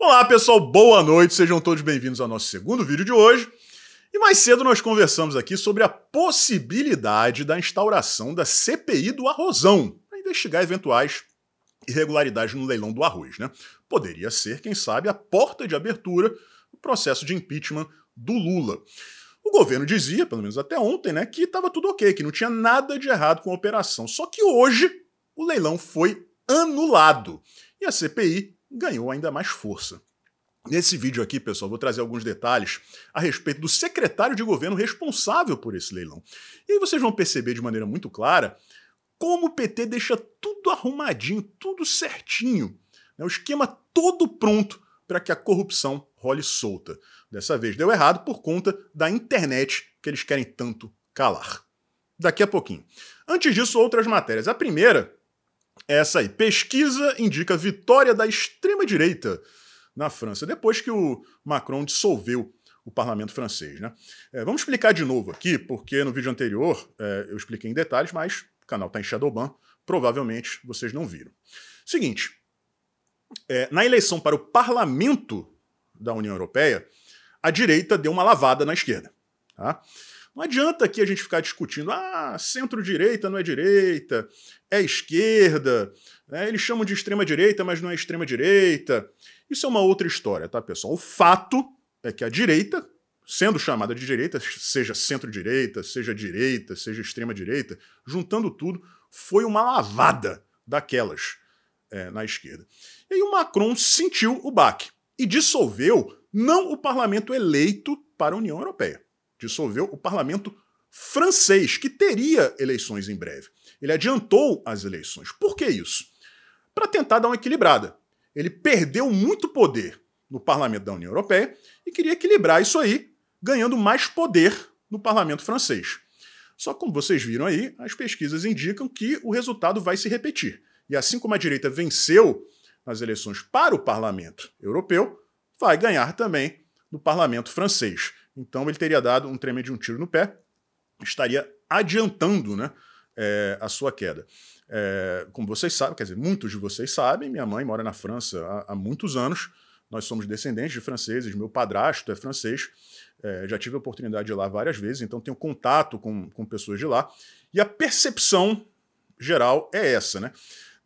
Olá pessoal, boa noite, sejam todos bem-vindos ao nosso segundo vídeo de hoje. E mais cedo nós conversamos aqui sobre a possibilidade da instauração da CPI do arrozão para investigar eventuais irregularidades no leilão do arroz, né? Poderia ser, quem sabe, a porta de abertura do processo de impeachment do Lula. O governo dizia, pelo menos até ontem, né, que estava tudo ok, que não tinha nada de errado com a operação. Só que hoje o leilão foi anulado e a CPI ganhou ainda mais força. Nesse vídeo aqui, pessoal, vou trazer alguns detalhes a respeito do secretário de governo responsável por esse leilão. E aí vocês vão perceber de maneira muito clara como o PT deixa tudo arrumadinho, tudo certinho, né? o esquema todo pronto para que a corrupção role solta. Dessa vez deu errado por conta da internet que eles querem tanto calar. Daqui a pouquinho. Antes disso, outras matérias. A primeira essa aí. Pesquisa indica vitória da extrema-direita na França, depois que o Macron dissolveu o parlamento francês. Né? É, vamos explicar de novo aqui, porque no vídeo anterior é, eu expliquei em detalhes, mas o canal está em Shadowban, provavelmente vocês não viram. Seguinte, é, na eleição para o parlamento da União Europeia, a direita deu uma lavada na esquerda. Tá? Não adianta aqui a gente ficar discutindo, ah, centro-direita não é direita, é esquerda, né? eles chamam de extrema-direita, mas não é extrema-direita. Isso é uma outra história, tá, pessoal? O fato é que a direita, sendo chamada de direita, seja centro-direita, seja direita, seja extrema-direita, juntando tudo, foi uma lavada daquelas é, na esquerda. E aí o Macron sentiu o baque e dissolveu não o parlamento eleito para a União Europeia dissolveu o parlamento francês, que teria eleições em breve. Ele adiantou as eleições. Por que isso? Para tentar dar uma equilibrada. Ele perdeu muito poder no parlamento da União Europeia e queria equilibrar isso aí, ganhando mais poder no parlamento francês. Só que, como vocês viram aí, as pesquisas indicam que o resultado vai se repetir. E assim como a direita venceu nas eleições para o parlamento europeu, vai ganhar também no parlamento francês. Então ele teria dado um tremendo de um tiro no pé, estaria adiantando né, é, a sua queda. É, como vocês sabem, quer dizer, muitos de vocês sabem, minha mãe mora na França há, há muitos anos, nós somos descendentes de franceses, meu padrasto é francês, é, já tive a oportunidade de ir lá várias vezes, então tenho contato com, com pessoas de lá, e a percepção geral é essa, né?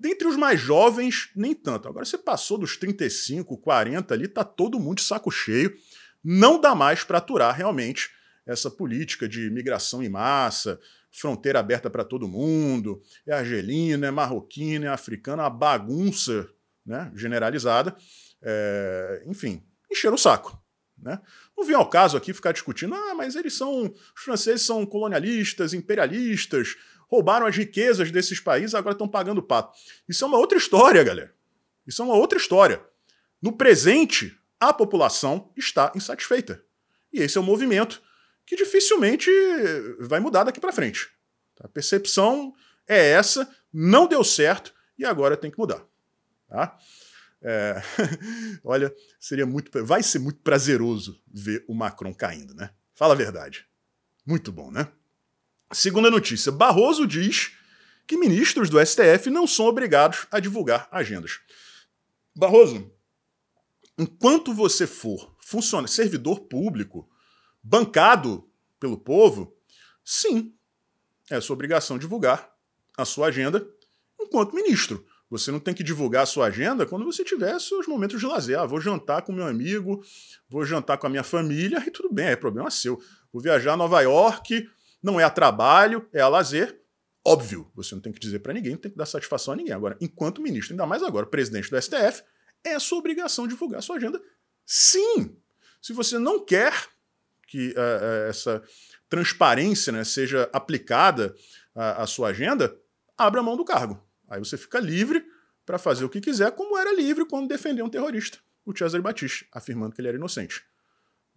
Dentre os mais jovens, nem tanto. Agora você passou dos 35, 40 ali, tá todo mundo de saco cheio não dá mais para aturar realmente essa política de migração em massa, fronteira aberta para todo mundo, é argelina, é marroquina, é africana, a bagunça né, generalizada. É, enfim, encheram o saco. Né? Não vem ao caso aqui ficar discutindo, ah, mas eles são, os franceses são colonialistas, imperialistas, roubaram as riquezas desses países, agora estão pagando pato. Isso é uma outra história, galera. Isso é uma outra história. No presente, a população está insatisfeita. E esse é um movimento que dificilmente vai mudar daqui para frente. A percepção é essa, não deu certo e agora tem que mudar. Tá? É, olha, seria muito, vai ser muito prazeroso ver o Macron caindo, né? Fala a verdade. Muito bom, né? Segunda notícia: Barroso diz que ministros do STF não são obrigados a divulgar agendas. Barroso, enquanto você for funcionário, servidor público, bancado pelo povo, sim, é sua obrigação divulgar a sua agenda enquanto ministro. Você não tem que divulgar a sua agenda quando você tiver seus momentos de lazer. Ah, vou jantar com meu amigo, vou jantar com a minha família, e tudo bem, é problema seu. Vou viajar a Nova York, não é a trabalho, é a lazer. Óbvio, você não tem que dizer para ninguém, não tem que dar satisfação a ninguém. Agora, enquanto ministro, ainda mais agora, presidente do STF, é sua obrigação divulgar a sua agenda, sim. Se você não quer que uh, essa transparência né, seja aplicada à, à sua agenda, abra mão do cargo. Aí você fica livre para fazer o que quiser, como era livre quando defendeu um terrorista, o Cesare Batista, afirmando que ele era inocente.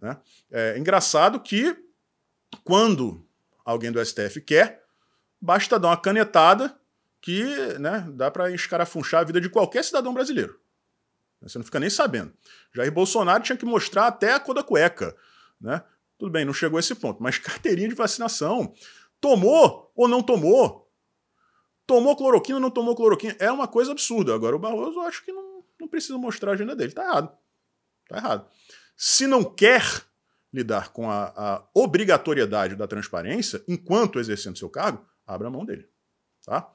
Né? É engraçado que quando alguém do STF quer, basta dar uma canetada que né, dá para escarafunchar a vida de qualquer cidadão brasileiro. Né? Você não fica nem sabendo. Jair Bolsonaro tinha que mostrar até a cor da cueca, né? Tudo bem, não chegou a esse ponto, mas carteirinha de vacinação. Tomou ou não tomou? Tomou cloroquina ou não tomou cloroquina? É uma coisa absurda. Agora, o Barroso eu acho que não, não precisa mostrar a agenda dele. Tá errado. Tá errado. Se não quer lidar com a, a obrigatoriedade da transparência, enquanto exercendo seu cargo, abra a mão dele. Tá?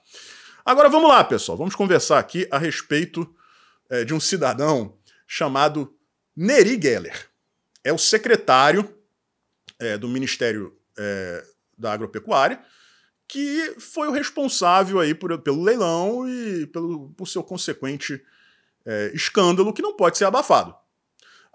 Agora vamos lá, pessoal. Vamos conversar aqui a respeito é, de um cidadão chamado Neri Geller. É o secretário é, do Ministério é, da Agropecuária, que foi o responsável aí por, pelo leilão e pelo, por seu consequente é, escândalo que não pode ser abafado.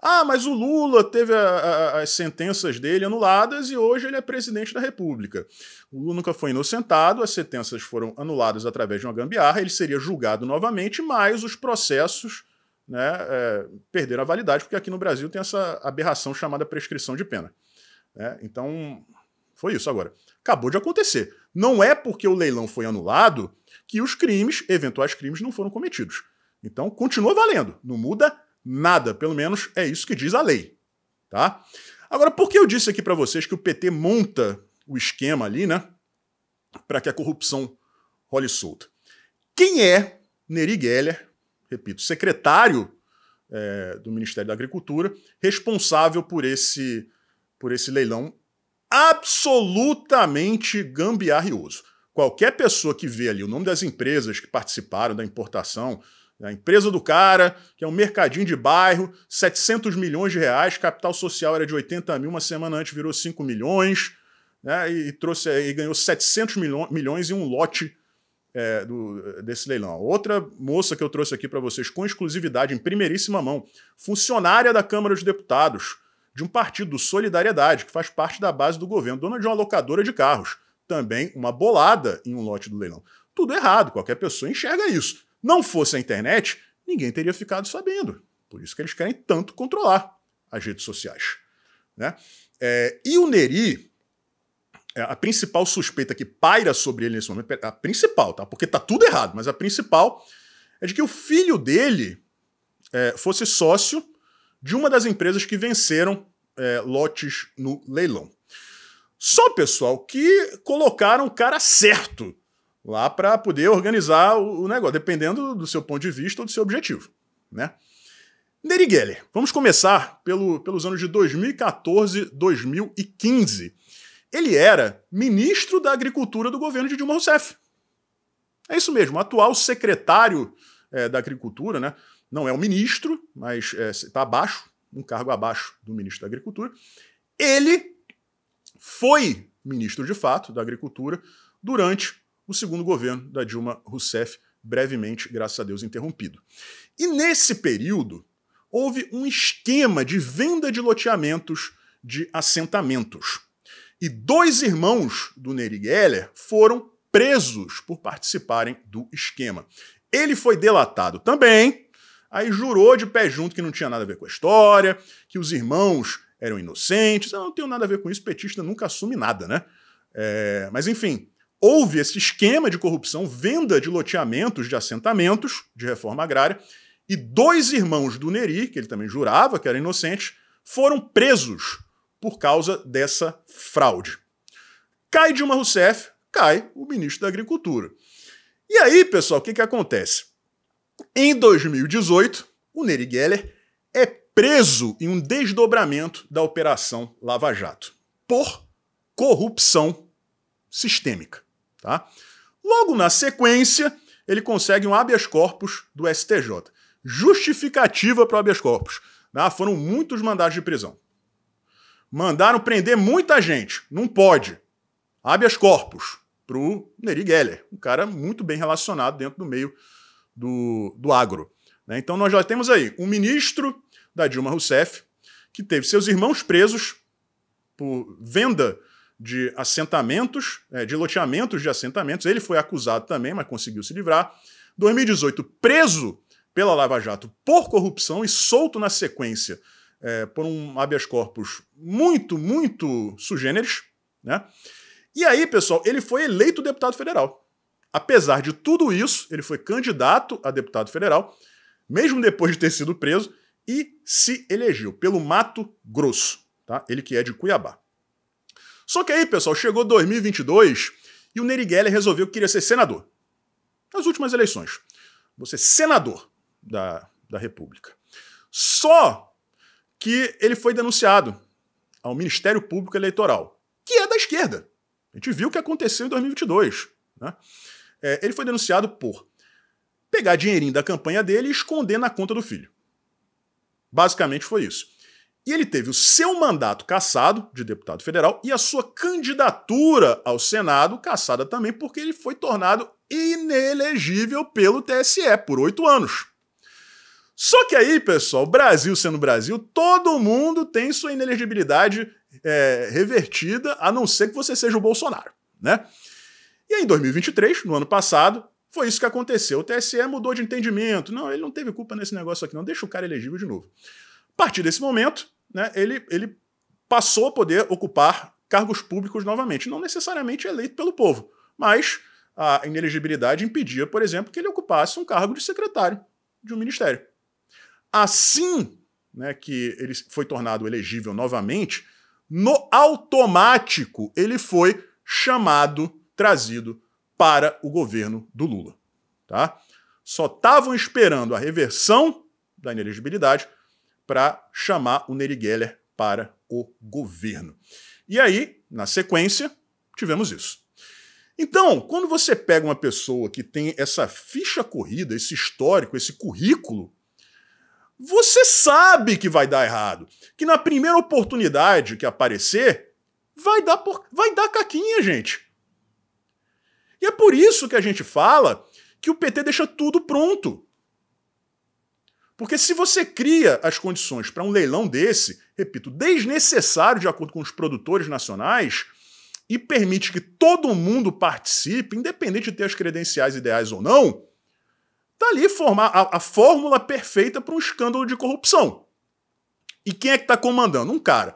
Ah, mas o Lula teve a, a, as sentenças dele anuladas e hoje ele é presidente da República. O Lula nunca foi inocentado, as sentenças foram anuladas através de uma gambiarra, ele seria julgado novamente, mas os processos né, é, perderam a validade, porque aqui no Brasil tem essa aberração chamada prescrição de pena. É, então, foi isso agora. Acabou de acontecer. Não é porque o leilão foi anulado que os crimes, eventuais crimes, não foram cometidos. Então, continua valendo, não muda Nada, pelo menos é isso que diz a lei, tá? Agora, por que eu disse aqui para vocês que o PT monta o esquema ali, né, para que a corrupção role solta? Quem é Neri Geller, repito, secretário é, do Ministério da Agricultura, responsável por esse, por esse leilão absolutamente gambiarrioso? Qualquer pessoa que vê ali o nome das empresas que participaram da importação, né? A empresa do cara, que é um mercadinho de bairro, 700 milhões de reais, capital social era de 80 mil, uma semana antes virou 5 milhões, né, e, trouxe, e ganhou 700 milhões em um lote é, do, desse leilão. Outra moça que eu trouxe aqui para vocês com exclusividade, em primeiríssima mão, funcionária da Câmara dos Deputados, de um partido do Solidariedade, que faz parte da base do governo, dona de uma locadora de carros. Também uma bolada em um lote do leilão. Tudo errado, qualquer pessoa enxerga isso. Não fosse a internet, ninguém teria ficado sabendo. Por isso que eles querem tanto controlar as redes sociais. Né? É, e o Neri, é, a principal suspeita que paira sobre ele nesse momento, a principal, tá? Porque tá tudo errado, mas a principal é de que o filho dele é, fosse sócio de uma das empresas que venceram é, lotes no leilão. Só, pessoal, que colocaram o cara certo lá para poder organizar o, o, negócio, dependendo do seu ponto de vista ou do seu objetivo, né? Nerigeli, vamos começar pelo, pelos anos de 2014, 2015. Ele era ministro da Agricultura do governo de Dilma Rousseff. É isso mesmo, atual secretário é, da Agricultura, né? Não é o ministro, mas está é, tá abaixo, um cargo abaixo do ministro da Agricultura. Ele foi ministro de fato da Agricultura durante o segundo governo da Dilma Rousseff, brevemente, graças a Deus, interrompido. E nesse período, houve um esquema de venda de loteamentos de assentamentos. E dois irmãos do Neri Geller foram presos por participarem do esquema. Ele foi delatado também, aí jurou de pé junto que não tinha nada a ver com a história, que os irmãos eram inocentes. Eu não tenho nada a ver com isso, petista nunca assume nada, né? É, mas enfim, houve esse esquema de corrupção, venda de loteamentos de assentamentos de reforma agrária, e dois irmãos do Neri, que ele também jurava que eram inocentes, foram presos por causa dessa fraude. Cai Dilma Rousseff, cai o ministro da Agricultura. E aí, pessoal, o que, que acontece? Em 2018, o Neri Geller é preso em um desdobramento da Operação Lava Jato por corrupção sistêmica. Tá? Logo na sequência, ele consegue um habeas corpus do STJ. Justificativa para o habeas corpus. Tá? Foram muitos mandados de prisão. Mandaram prender muita gente. Não pode. Habeas corpus para o Neri Geller, um cara muito bem relacionado dentro do meio do, do agro. Né? Então nós já temos aí um ministro da Dilma Rousseff que teve seus irmãos presos por venda de assentamentos, é, de loteamentos de assentamentos. Ele foi acusado também, mas conseguiu se livrar. 2018, preso pela Lava Jato por corrupção e solto na sequência é, por um habeas corpus muito, muito sugêneres. Né? E aí, pessoal, ele foi eleito deputado federal. Apesar de tudo isso, ele foi candidato a deputado federal, mesmo depois de ter sido preso, e se elegeu pelo Mato Grosso, tá? ele que é de Cuiabá. Só que aí, pessoal, chegou 2022 e o Neri Geller resolveu que queria ser senador. Nas últimas eleições. Você é senador da, da República. Só que ele foi denunciado ao Ministério Público Eleitoral, que é da esquerda. A gente viu o que aconteceu em 2022. Né? É, ele foi denunciado por pegar dinheirinho da campanha dele e esconder na conta do filho. Basicamente foi isso. E ele teve o seu mandato cassado de deputado federal e a sua candidatura ao Senado cassada também, porque ele foi tornado inelegível pelo TSE por oito anos. Só que aí, pessoal, Brasil sendo Brasil, todo mundo tem sua inelegibilidade é, revertida, a não ser que você seja o Bolsonaro, né? E aí, em 2023, no ano passado, foi isso que aconteceu. O TSE mudou de entendimento. Não, ele não teve culpa nesse negócio aqui, não. Deixa o cara elegível de novo. A partir desse momento, né, ele, ele passou a poder ocupar cargos públicos novamente. Não necessariamente eleito pelo povo, mas a inelegibilidade impedia, por exemplo, que ele ocupasse um cargo de secretário de um ministério. Assim né, que ele foi tornado elegível novamente, no automático ele foi chamado, trazido para o governo do Lula. Tá? Só estavam esperando a reversão da inelegibilidade para chamar o Nery Geller para o governo. E aí, na sequência, tivemos isso. Então, quando você pega uma pessoa que tem essa ficha corrida, esse histórico, esse currículo, você sabe que vai dar errado. Que na primeira oportunidade que aparecer, vai dar, por... vai dar caquinha, gente. E é por isso que a gente fala que o PT deixa tudo pronto. Porque se você cria as condições para um leilão desse, repito, desnecessário de acordo com os produtores nacionais, e permite que todo mundo participe, independente de ter as credenciais ideais ou não, tá ali formar a, a fórmula perfeita para um escândalo de corrupção. E quem é que está comandando? Um cara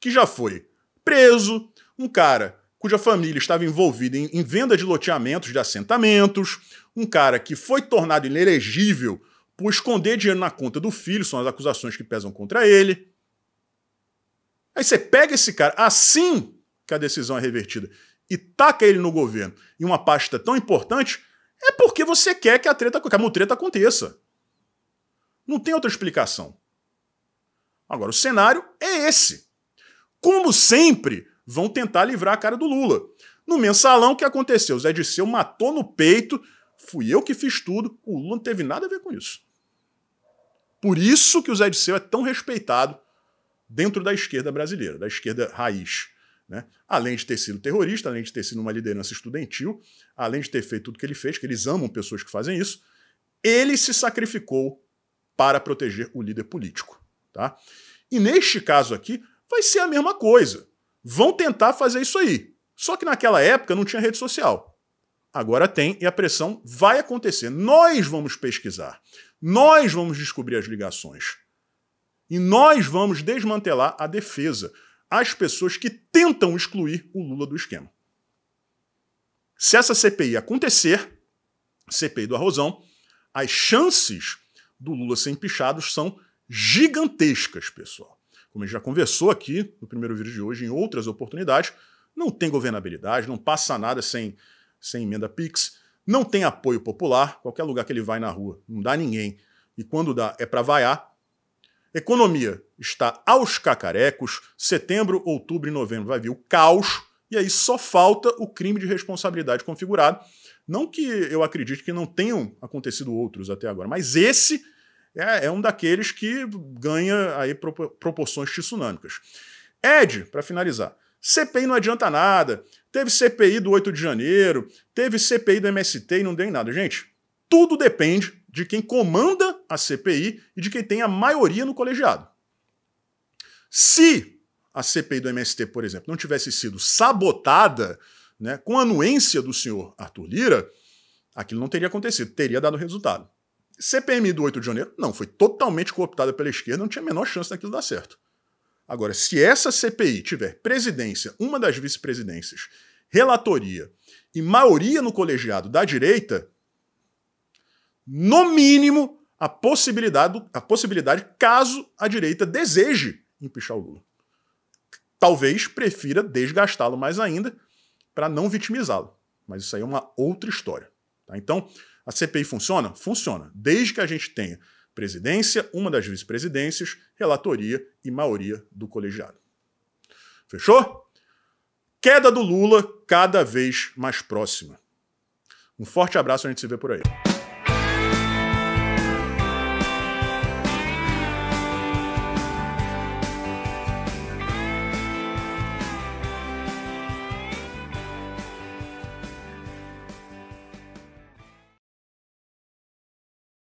que já foi preso, um cara cuja família estava envolvida em, em venda de loteamentos de assentamentos, um cara que foi tornado inelegível por esconder dinheiro na conta do filho, são as acusações que pesam contra ele. Aí você pega esse cara assim que a decisão é revertida e taca ele no governo em uma pasta tão importante, é porque você quer que a treta, que a mutreta aconteça. Não tem outra explicação. Agora, o cenário é esse. Como sempre, vão tentar livrar a cara do Lula. No mensalão, o que aconteceu? O Zé Disseu matou no peito, fui eu que fiz tudo, o Lula não teve nada a ver com isso. Por isso que o Zé Disseu é tão respeitado dentro da esquerda brasileira, da esquerda raiz. Né? Além de ter sido terrorista, além de ter sido uma liderança estudantil, além de ter feito tudo que ele fez, que eles amam pessoas que fazem isso, ele se sacrificou para proteger o líder político. Tá? E neste caso aqui, vai ser a mesma coisa. Vão tentar fazer isso aí. Só que naquela época não tinha rede social. Agora tem e a pressão vai acontecer. Nós vamos pesquisar. Nós vamos descobrir as ligações. E nós vamos desmantelar a defesa, as pessoas que tentam excluir o Lula do esquema. Se essa CPI acontecer, CPI do Arrozão, as chances do Lula ser empichado são gigantescas, pessoal. Como a gente já conversou aqui no primeiro vídeo de hoje, em outras oportunidades, não tem governabilidade, não passa nada sem, sem emenda PIX, não tem apoio popular, qualquer lugar que ele vai na rua, não dá ninguém, e quando dá é para vaiar. Economia está aos cacarecos, setembro, outubro e novembro vai vir o caos, e aí só falta o crime de responsabilidade configurado. Não que eu acredite que não tenham acontecido outros até agora, mas esse é, é um daqueles que ganha aí proporções tsunâmicas. Ed, para finalizar, CPI não adianta nada. Teve CPI do 8 de janeiro, teve CPI do MST e não deu em nada. Gente, tudo depende de quem comanda a CPI e de quem tem a maioria no colegiado. Se a CPI do MST, por exemplo, não tivesse sido sabotada né, com a anuência do senhor Arthur Lira, aquilo não teria acontecido, teria dado resultado. CPMI do 8 de janeiro, não, foi totalmente cooptada pela esquerda, não tinha a menor chance daquilo dar certo. Agora, se essa CPI tiver presidência, uma das vice-presidências, relatoria e maioria no colegiado da direita, no mínimo, a possibilidade, a possibilidade caso a direita deseje empichar o Lula. Talvez prefira desgastá-lo mais ainda para não vitimizá-lo. Mas isso aí é uma outra história. Tá? Então, a CPI funciona? Funciona. Desde que a gente tenha presidência, uma das vice-presidências, relatoria e maioria do colegiado. Fechou? Queda do Lula cada vez mais próxima. Um forte abraço, a gente se vê por aí.